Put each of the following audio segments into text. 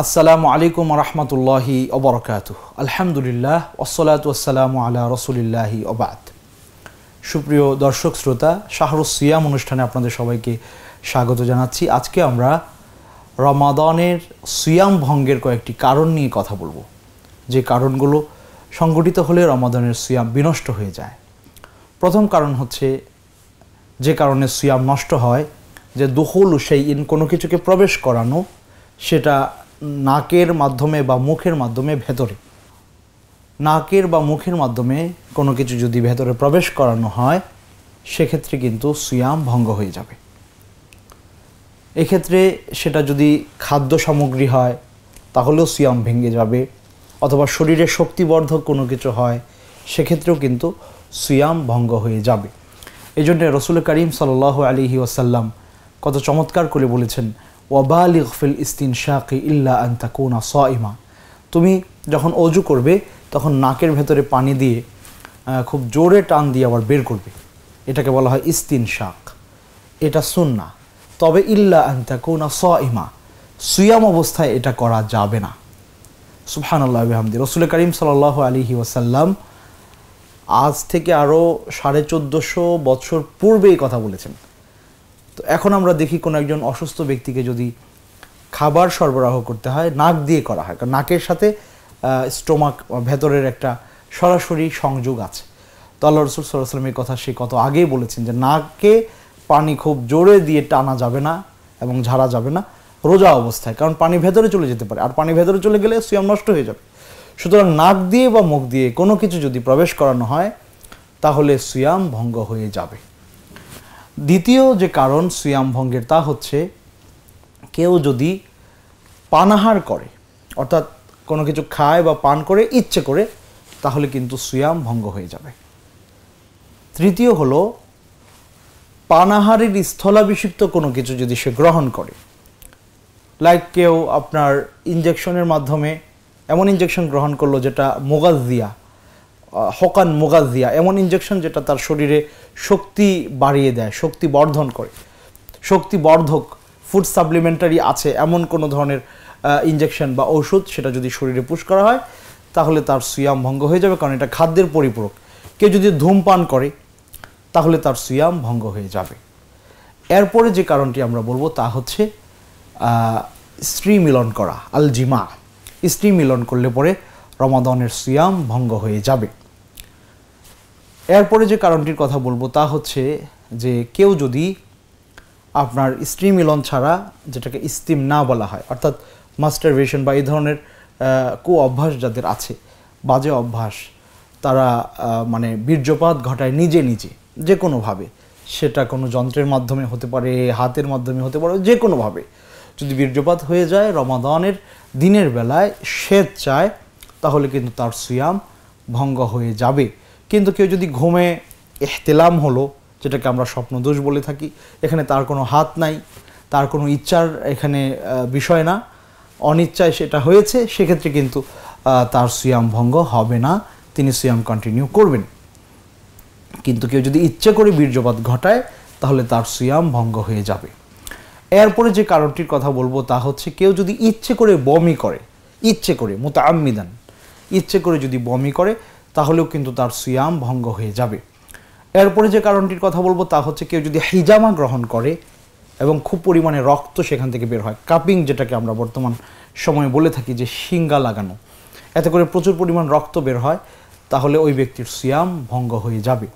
আসসালামু আলাইকুম রহমতুল্লাহি অবরকাত আলহামদুলিল্লাহ ওসলাত ওসালাম আলা রসুলিল্লাহি অবাদ সুপ্রিয় দর্শক শ্রোতা শাহরুজ সিয়াম অনুষ্ঠানে আপনাদের সবাইকে স্বাগত জানাচ্ছি আজকে আমরা রমাদনের সিয়াম ভঙ্গের কয়েকটি কারণ নিয়ে কথা বলবো যে কারণগুলো সংগঠিত হলে রমাদনের সিয়াম বিনষ্ট হয়ে যায় প্রথম কারণ হচ্ছে যে কারণে সিয়াম নষ্ট হয় যে দুহুল সেই ইন কোনো কিছুকে প্রবেশ করানো সেটা নাকের মাধ্যমে বা মুখের মাধ্যমে ভেতরে নাকের বা মুখের মাধ্যমে কোনো কিছু যদি ভেতরে প্রবেশ করানো হয় সেক্ষেত্রে কিন্তু সুয়াম ভঙ্গ হয়ে যাবে এক্ষেত্রে সেটা যদি খাদ্য সামগ্রী হয় তাহলেও সুয়াম ভেঙে যাবে অথবা শরীরে শক্তিবর্ধক কোনো কিছু হয় সেক্ষেত্রেও কিন্তু সুয়াম ভঙ্গ হয়ে যাবে এই জন্যে রসুল করিম সাল আলিহি ওয়াসাল্লাম কত চমৎকার করে বলেছেন ওয়াবালিগ ফিল ইস্তিন শাকি ইল্লা আন্তাকুনা সাইমা তুমি যখন অজু করবে তখন নাকের ভেতরে পানি দিয়ে খুব জোরে টান দিয়ে আবার বের করবে এটাকে বলা হয় ইস্তিন শাক এটা সুন্না তবে ইল্লা আন্তাকুনা সাইমা সুয়াম অবস্থায় এটা করা যাবে না সুহান আল্লাহ আহমদি রসুল করিম সাল আলহি ওয়াসাল্লাম আজ থেকে আরও সাড়ে চোদ্দোশো বছর পূর্বে এই কথা বলেছেন তো এখন আমরা দেখি কোনো একজন অসুস্থ ব্যক্তিকে যদি খাবার সরবরাহ করতে হয় নাক দিয়ে করা হয় কারণ নাকের সাথে স্টোমাক ভেতরের একটা সরাসরি সংযোগ আছে তো আল্লাহ রসুল সাল্লামের কথা সে কত আগেই বলেছেন যে নাককে পানি খুব জোরে দিয়ে টানা যাবে না এবং ঝাড়া যাবে না রোজা অবস্থায় কারণ পানি ভেতরে চলে যেতে পারে আর পানি ভেতরে চলে গেলে সুয়াম নষ্ট হয়ে যাবে সুতরাং নাক দিয়ে বা মুখ দিয়ে কোনো কিছু যদি প্রবেশ করানো হয় তাহলে সিয়াম ভঙ্গ হয়ে যাবে দ্বিতীয় যে কারণ সুয়াম ভঙ্গের তা হচ্ছে কেউ যদি পানাহার করে অর্থাৎ কোনো কিছু খায় বা পান করে ইচ্ছে করে তাহলে কিন্তু সুয়াম ভঙ্গ হয়ে যাবে তৃতীয় হলো পানাহারের স্থলাভিষিক্ত কোনো কিছু যদি সে গ্রহণ করে লাইক কেউ আপনার ইঞ্জেকশনের মাধ্যমে এমন ইঞ্জেকশন গ্রহণ করলো যেটা মোগাজ দিয়া হকান মুগাজিয়া এমন ইঞ্জেকশন যেটা তার শরীরে শক্তি বাড়িয়ে দেয় শক্তি বর্ধন করে শক্তি বর্ধক ফুড সাপ্লিমেন্টারি আছে এমন কোনো ধরনের ইঞ্জেকশন বা ঔষধ সেটা যদি শরীরে পুশ করা হয় তাহলে তার সুয়াম ভঙ্গ হয়ে যাবে কারণ এটা খাদ্যের পরিপূরক কেউ যদি ধূমপান করে তাহলে তার সুয়াম ভঙ্গ হয়ে যাবে এরপরে যে কারণটি আমরা বলবো তা হচ্ছে স্ত্রী মিলন করা আলজিমা স্ত্রী মিলন করলে পরে রমাদনের সুয়াম ভঙ্গ হয়ে যাবে এরপরে যে কারণটির কথা বলবো তা হচ্ছে যে কেউ যদি আপনার স্ত্রী মিলন ছাড়া যেটাকে স্টিম না বলা হয় অর্থাৎ মাস্টারভেশন বা এই ধরনের কু অভ্যাস যাদের আছে বাজে অভ্যাস তারা মানে বীর্যপাত ঘটায় নিজে নিজে যে কোনোভাবে সেটা কোনো যন্ত্রের মাধ্যমে হতে পারে হাতের মাধ্যমে হতে পারে যে কোনোভাবে যদি বীর্যপাত হয়ে যায় রমাদানের দিনের বেলায় সে চায় তাহলে কিন্তু তার সুয়াম ভঙ্গ হয়ে যাবে কিন্তু কেউ যদি ঘুমে এহতেলাম হলো যেটাকে আমরা স্বপ্ন দোষ বলে থাকি এখানে তার কোনো হাত নাই তার কোনো ইচ্ছার এখানে বিষয় না অনিচ্ছায় সেটা হয়েছে সেক্ষেত্রে কিন্তু তার সুয়াম ভঙ্গ হবে না তিনি সুয়াম কন্টিনিউ করবেন কিন্তু কেউ যদি ইচ্ছে করে বীর্যপাত ঘটায় তাহলে তার সুয়াম ভঙ্গ হয়ে যাবে এরপরে যে কারণটির কথা বলবো তা হচ্ছে কেউ যদি ইচ্ছে করে বমি করে ইচ্ছে করে মোতা ইচ্ছে করে যদি বমি করে তাহলেও কিন্তু তার সুয়াম ভঙ্গ হয়ে যাবে এরপরে যে কারণটির কথা বলবো তা হচ্ছে কেউ যদি হিজামা গ্রহণ করে এবং খুব পরিমাণে রক্ত সেখান থেকে বের হয় কাপিং যেটাকে আমরা বর্তমান সময়ে বলে থাকি যে শিঙ্গা লাগানো এতে করে প্রচুর পরিমাণ রক্ত বের হয় তাহলে ওই ব্যক্তির সুয়াম ভঙ্গ হয়ে যাবে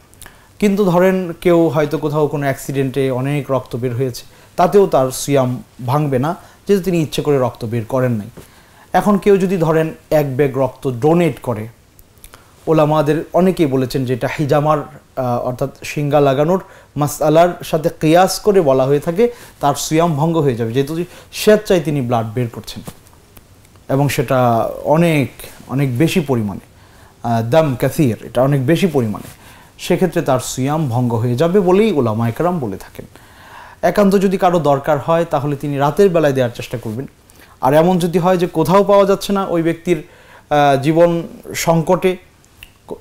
কিন্তু ধরেন কেউ হয়তো কোথাও কোনো অ্যাক্সিডেন্টে অনেক রক্ত বের হয়েছে তাতেও তার সুয়াম ভাঙবে না যেহেতু তিনি ইচ্ছে করে রক্ত বের করেন নাই এখন কেউ যদি ধরেন এক ব্যাগ রক্ত ডোনেট করে ওলামাদের অনেকেই বলেছেন যে এটা হিজামার অর্থাৎ শিঙ্গা লাগানোর মাসালার সাথে কেয়াস করে বলা হয়ে থাকে তার সুয়াম ভঙ্গ হয়ে যাবে যেহেতু স্বেচ্ছায় তিনি ব্লাড বের করছেন এবং সেটা অনেক অনেক বেশি পরিমাণে দাম ক্যাথিয়ার এটা অনেক বেশি পরিমাণে সেক্ষেত্রে তার সুয়াম ভঙ্গ হয়ে যাবে বলেই ওলামা একরাম বলে থাকেন একান্ত যদি কারো দরকার হয় তাহলে তিনি রাতের বেলায় দেওয়ার চেষ্টা করবেন আর এমন যদি হয় যে কোথাও পাওয়া যাচ্ছে না ওই ব্যক্তির জীবন সংকটে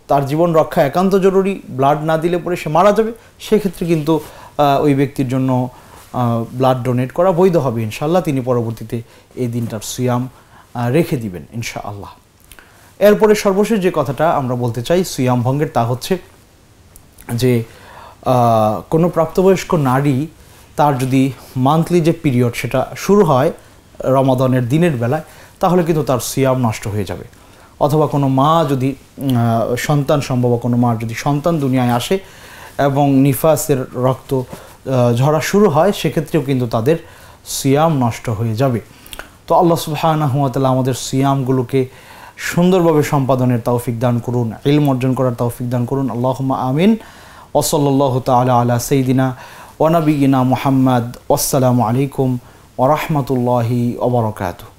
তার জীবন রক্ষা একান্ত জরুরি ব্লাড না দিলে পরে সে মারা যাবে সেক্ষেত্রে কিন্তু ওই ব্যক্তির জন্য ব্লাড ডোনেট করা বৈধ হবে ইনশাল্লাহ তিনি পরবর্তীতে এই দিনটার সুয়াম রেখে দিবেন আল্লাহ এরপরে সর্বশেষ যে কথাটা আমরা বলতে চাই সুয়াম ভঙ্গের তা হচ্ছে যে কোনো প্রাপ্তবয়স্ক নারী তার যদি মান্থলি যে পিরিয়ড সেটা শুরু হয় রমাদনের দিনের বেলায় তাহলে কিন্তু তার সিয়াম নষ্ট হয়ে যাবে অথবা কোনো মা যদি সন্তান সম্ভব কোনো মা যদি সন্তান দুনিয়ায় আসে এবং নিফাসের রক্ত ঝরা শুরু হয় সেক্ষেত্রেও কিন্তু তাদের সিয়াম নষ্ট হয়ে যাবে তো আল্লাহ তালা আমাদের সিয়ামগুলোকে সুন্দরভাবে সম্পাদনের তৌফিক দান করুন ইলম অর্জন করার তৌফিক দান করুন আল্লাহ আমিন ওসল্লাহ তালা আলা সঈদিনা ওনাবিগিনা মোহাম্মদ আসসালামু আলাইকুম ওরহমতুল্লাহি ওবরকাতু